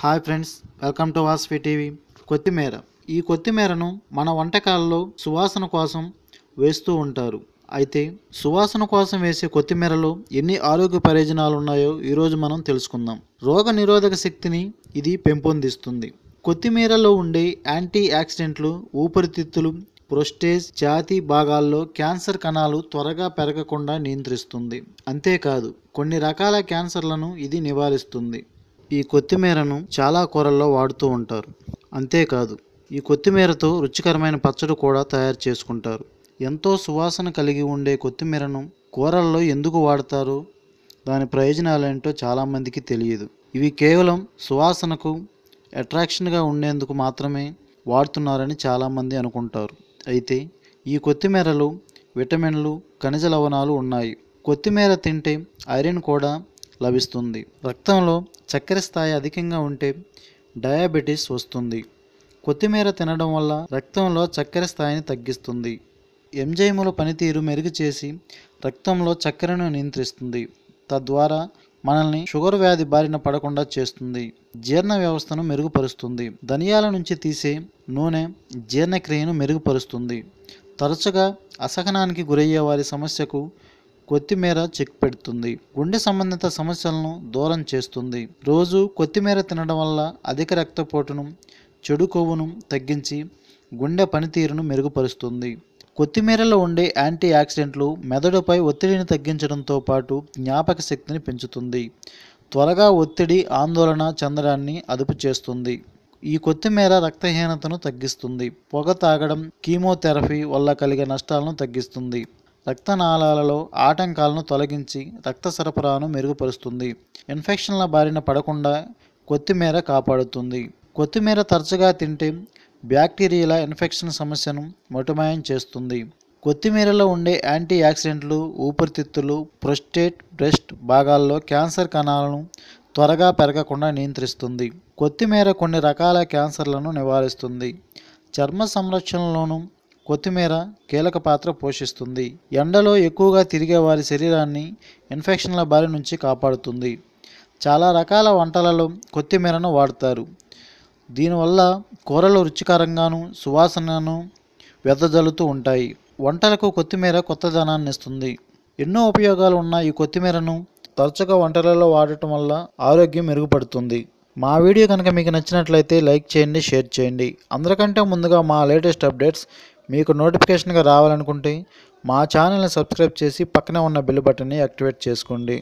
hi friends welcome to Vasvi TV కొత్తిమీర ఈ కొత్తిమీరను మన వంటకాలలో సువాసన కోసం వేస్తూ ఉంటారు అయితే సువాసన కోసం వేసే కొత్తిమీరలో ఎన్ని ఆరోగ్య ప్రయోజనాలు ఉన్నాయో ఈరోజు మనం తెలుసుకుందాం రోగ నిరోధక శక్తిని ఇది పెంపొందిస్తుంది కొత్తిమీరలో ఉండే యాంటీ యాక్సిడెంట్లు ఊపిరితిత్తులు ప్రొస్టేజ్ జాతి భాగాల్లో క్యాన్సర్ కణాలు త్వరగా పెరగకుండా నియంత్రిస్తుంది అంతేకాదు కొన్ని రకాల క్యాన్సర్లను ఇది నివారిస్తుంది ఈ కొత్తిమీరను చాలా కూరల్లో వాడుతూ ఉంటారు అంతేకాదు ఈ కొత్తిమీరతో రుచికరమైన పచ్చడి కూడా తయారు చేసుకుంటారు ఎంతో సువాసన కలిగి ఉండే కొత్తిమీరను కూరల్లో ఎందుకు వాడతారు దాని ప్రయోజనాలేంటో చాలామందికి తెలియదు ఇవి కేవలం సువాసనకు అట్రాక్షన్గా ఉండేందుకు మాత్రమే వాడుతున్నారని చాలామంది అనుకుంటారు అయితే ఈ కొత్తిమీరలు విటమిన్లు ఖనిజ లవణాలు ఉన్నాయి కొత్తిమీర తింటే ఐరన్ కూడా లభిస్తుంది రక్తంలో చక్కెర స్థాయి అధికంగా ఉంటే డయాబెటీస్ వస్తుంది కొత్తిమీర తినడం వల్ల రక్తంలో చక్కెర స్థాయిని తగ్గిస్తుంది ఎంజైముల పనితీరు మెరుగు చేసి రక్తంలో చక్కెరను నియంత్రిస్తుంది తద్వారా మనల్ని షుగర్ వ్యాధి బారిన పడకుండా చేస్తుంది జీర్ణ వ్యవస్థను మెరుగుపరుస్తుంది ధనియాల నుంచి తీసే నూనె జీర్ణక్రియను మెరుగుపరుస్తుంది తరచుగా అసహనానికి గురయ్యే వారి సమస్యకు కొత్తిమీర చెక్ పెడుతుంది గుండె సంబంధిత సమస్యలను దూరం చేస్తుంది రోజు కొత్తిమీర తినడం వల్ల అధిక రక్తపోటును చెడు కొవ్వును తగ్గించి గుండె పనితీరును మెరుగుపరుస్తుంది కొత్తిమీరలో ఉండే యాంటీ ఆక్సిడెంట్లు మెదడుపై ఒత్తిడిని తగ్గించడంతో పాటు జ్ఞాపక శక్తిని పెంచుతుంది త్వరగా ఒత్తిడి ఆందోళన చెందడాన్ని అదుపు చేస్తుంది ఈ కొత్తిమీర రక్తహీనతను తగ్గిస్తుంది పొగ తాగడం కీమోథెరపీ వల్ల కలిగే నష్టాలను తగ్గిస్తుంది రక్తనాళాలలో ఆటంకాలను తొలగించి రక్త సరఫరాను మెరుగుపరుస్తుంది ఇన్ఫెక్షన్ల బారిన పడకుండా కొత్తిమీర కాపాడుతుంది కొత్తిమీర తరచుగా తింటే బ్యాక్టీరియల ఇన్ఫెక్షన్ సమస్యను మొటమాయం చేస్తుంది కొత్తిమీరలో ఉండే యాంటీ యాక్సిడెంట్లు ఊపిరితిత్తులు ప్రొస్టేట్ బ్రెస్ట్ భాగాల్లో క్యాన్సర్ కణాలను త్వరగా పెరగకుండా నియంత్రిస్తుంది కొత్తిమీర కొన్ని రకాల క్యాన్సర్లను నివారిస్తుంది చర్మ సంరక్షణలోనూ కొత్తిమీర కీలక పాత్ర పోషిస్తుంది ఎండలో ఎక్కువగా తిరిగే వారి శరీరాన్ని ఇన్ఫెక్షన్ల బారి నుంచి కాపాడుతుంది చాలా రకాల వంటలలో కొత్తిమీరను వాడతారు దీనివల్ల కూరలు రుచికరంగాను సువాసనను వెదజల్లుతూ ఉంటాయి వంటలకు కొత్తిమీర కొత్తదనాన్ని ఇస్తుంది ఎన్నో ఉపయోగాలు ఉన్న ఈ కొత్తిమీరను తరచుగా వంటలలో వాడటం వల్ల ఆరోగ్యం మెరుగుపడుతుంది మా వీడియో కనుక మీకు నచ్చినట్లయితే లైక్ చేయండి షేర్ చేయండి అందరికంటే ముందుగా మా లేటెస్ట్ అప్డేట్స్ మీకు నోటిఫికేషన్గా రావాలనుకుంటే మా ఛానల్ని సబ్స్క్రైబ్ చేసి పక్కనే ఉన్న బెల్ బటన్ని యాక్టివేట్ చేసుకోండి